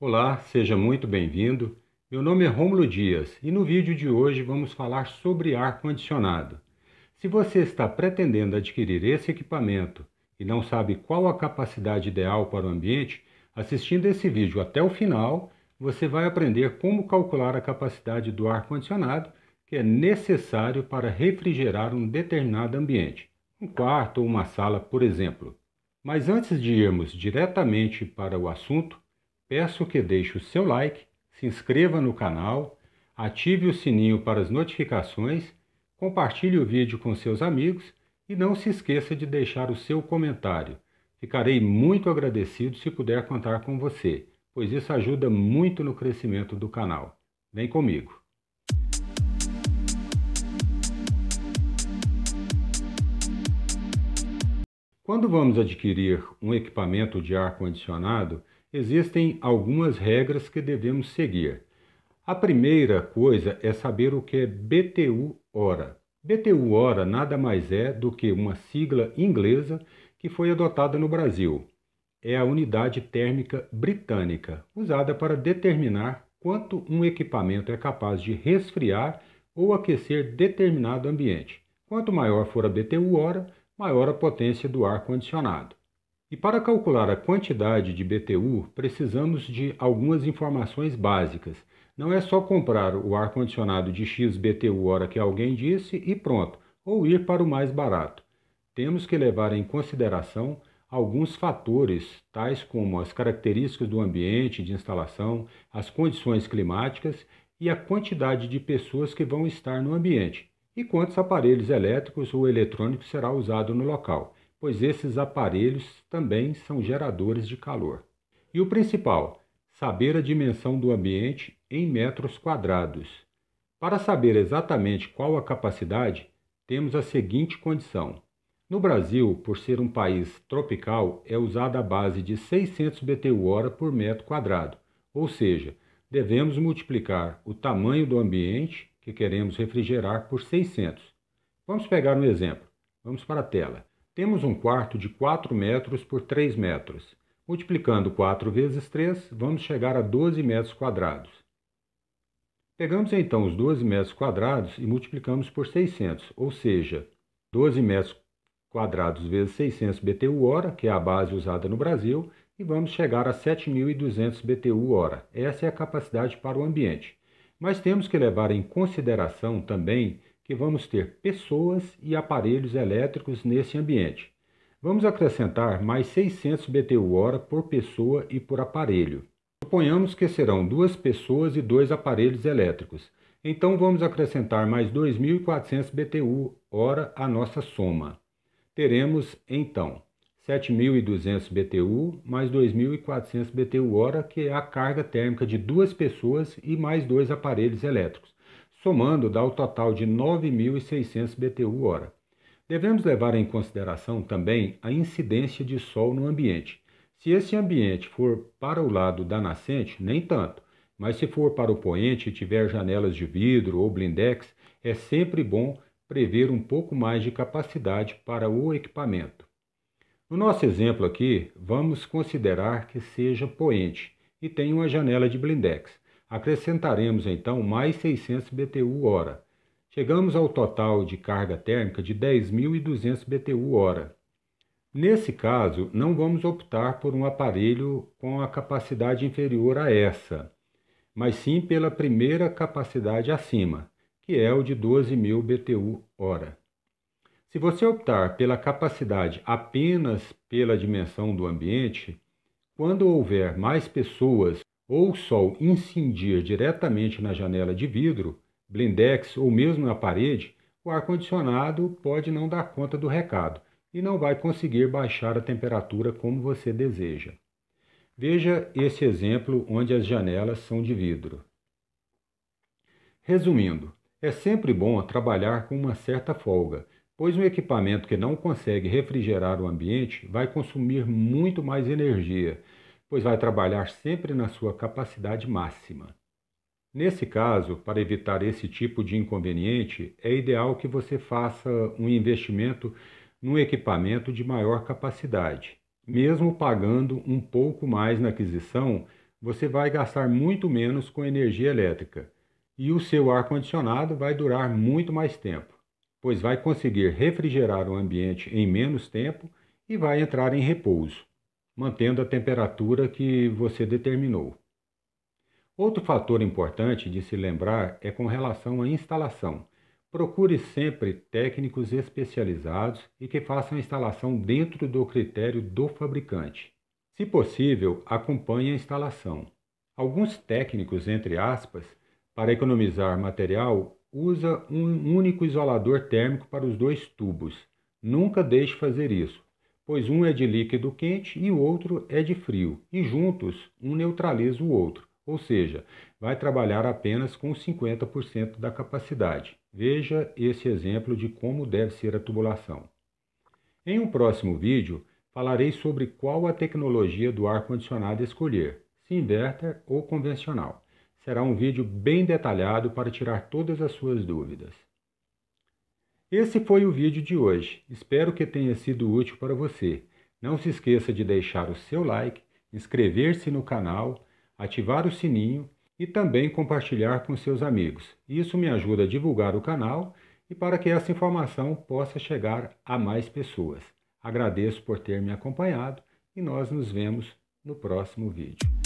Olá, seja muito bem-vindo. Meu nome é Rômulo Dias e no vídeo de hoje vamos falar sobre ar-condicionado. Se você está pretendendo adquirir esse equipamento e não sabe qual a capacidade ideal para o ambiente, assistindo esse vídeo até o final, você vai aprender como calcular a capacidade do ar-condicionado que é necessário para refrigerar um determinado ambiente, um quarto ou uma sala, por exemplo. Mas antes de irmos diretamente para o assunto, peço que deixe o seu like, se inscreva no canal, ative o sininho para as notificações, compartilhe o vídeo com seus amigos e não se esqueça de deixar o seu comentário. Ficarei muito agradecido se puder contar com você, pois isso ajuda muito no crescimento do canal. Vem comigo! Quando vamos adquirir um equipamento de ar-condicionado, existem algumas regras que devemos seguir. A primeira coisa é saber o que é BTU Hora. BTU Hora nada mais é do que uma sigla inglesa que foi adotada no Brasil. É a unidade térmica britânica, usada para determinar quanto um equipamento é capaz de resfriar ou aquecer determinado ambiente. Quanto maior for a BTU hora, maior a potência do ar condicionado. E para calcular a quantidade de BTU, precisamos de algumas informações básicas. Não é só comprar o ar-condicionado de X BTU hora que alguém disse e pronto, ou ir para o mais barato. Temos que levar em consideração alguns fatores, tais como as características do ambiente de instalação, as condições climáticas e a quantidade de pessoas que vão estar no ambiente, e quantos aparelhos elétricos ou eletrônicos será usado no local pois esses aparelhos também são geradores de calor. E o principal, saber a dimensão do ambiente em metros quadrados. Para saber exatamente qual a capacidade, temos a seguinte condição. No Brasil, por ser um país tropical, é usada a base de 600 btu hora por metro quadrado, ou seja, devemos multiplicar o tamanho do ambiente que queremos refrigerar por 600. Vamos pegar um exemplo. Vamos para a tela. Temos um quarto de 4 metros por 3 metros. Multiplicando 4 vezes 3, vamos chegar a 12 metros quadrados. Pegamos então os 12 metros quadrados e multiplicamos por 600, ou seja, 12 metros quadrados vezes 600 BTU-hora, que é a base usada no Brasil, e vamos chegar a 7.200 BTU-hora. Essa é a capacidade para o ambiente. Mas temos que levar em consideração também que vamos ter pessoas e aparelhos elétricos nesse ambiente. Vamos acrescentar mais 600 BTU-hora por pessoa e por aparelho. Suponhamos que serão duas pessoas e dois aparelhos elétricos. Então vamos acrescentar mais 2.400 BTU-hora à nossa soma. Teremos, então, 7.200 BTU mais 2.400 BTU-hora, que é a carga térmica de duas pessoas e mais dois aparelhos elétricos somando dá o total de 9.600 BTU-hora. Devemos levar em consideração também a incidência de Sol no ambiente. Se esse ambiente for para o lado da nascente, nem tanto, mas se for para o poente e tiver janelas de vidro ou blindex, é sempre bom prever um pouco mais de capacidade para o equipamento. No nosso exemplo aqui, vamos considerar que seja poente e tem uma janela de blindex. Acrescentaremos então mais 600 BTU/hora. Chegamos ao total de carga térmica de 10.200 BTU/hora. Nesse caso, não vamos optar por um aparelho com a capacidade inferior a essa, mas sim pela primeira capacidade acima, que é o de 12.000 BTU/hora. Se você optar pela capacidade apenas pela dimensão do ambiente, quando houver mais pessoas ou o sol incendia diretamente na janela de vidro, blindex ou mesmo na parede, o ar-condicionado pode não dar conta do recado e não vai conseguir baixar a temperatura como você deseja. Veja esse exemplo onde as janelas são de vidro. Resumindo, é sempre bom trabalhar com uma certa folga, pois um equipamento que não consegue refrigerar o ambiente vai consumir muito mais energia pois vai trabalhar sempre na sua capacidade máxima. Nesse caso, para evitar esse tipo de inconveniente, é ideal que você faça um investimento num equipamento de maior capacidade. Mesmo pagando um pouco mais na aquisição, você vai gastar muito menos com energia elétrica e o seu ar-condicionado vai durar muito mais tempo, pois vai conseguir refrigerar o ambiente em menos tempo e vai entrar em repouso mantendo a temperatura que você determinou. Outro fator importante de se lembrar é com relação à instalação. Procure sempre técnicos especializados e que façam a instalação dentro do critério do fabricante. Se possível, acompanhe a instalação. Alguns técnicos, entre aspas, para economizar material, usa um único isolador térmico para os dois tubos. Nunca deixe fazer isso pois um é de líquido quente e o outro é de frio, e juntos um neutraliza o outro, ou seja, vai trabalhar apenas com 50% da capacidade. Veja esse exemplo de como deve ser a tubulação. Em um próximo vídeo, falarei sobre qual a tecnologia do ar-condicionado escolher, se inverter ou convencional. Será um vídeo bem detalhado para tirar todas as suas dúvidas. Esse foi o vídeo de hoje. Espero que tenha sido útil para você. Não se esqueça de deixar o seu like, inscrever-se no canal, ativar o sininho e também compartilhar com seus amigos. Isso me ajuda a divulgar o canal e para que essa informação possa chegar a mais pessoas. Agradeço por ter me acompanhado e nós nos vemos no próximo vídeo.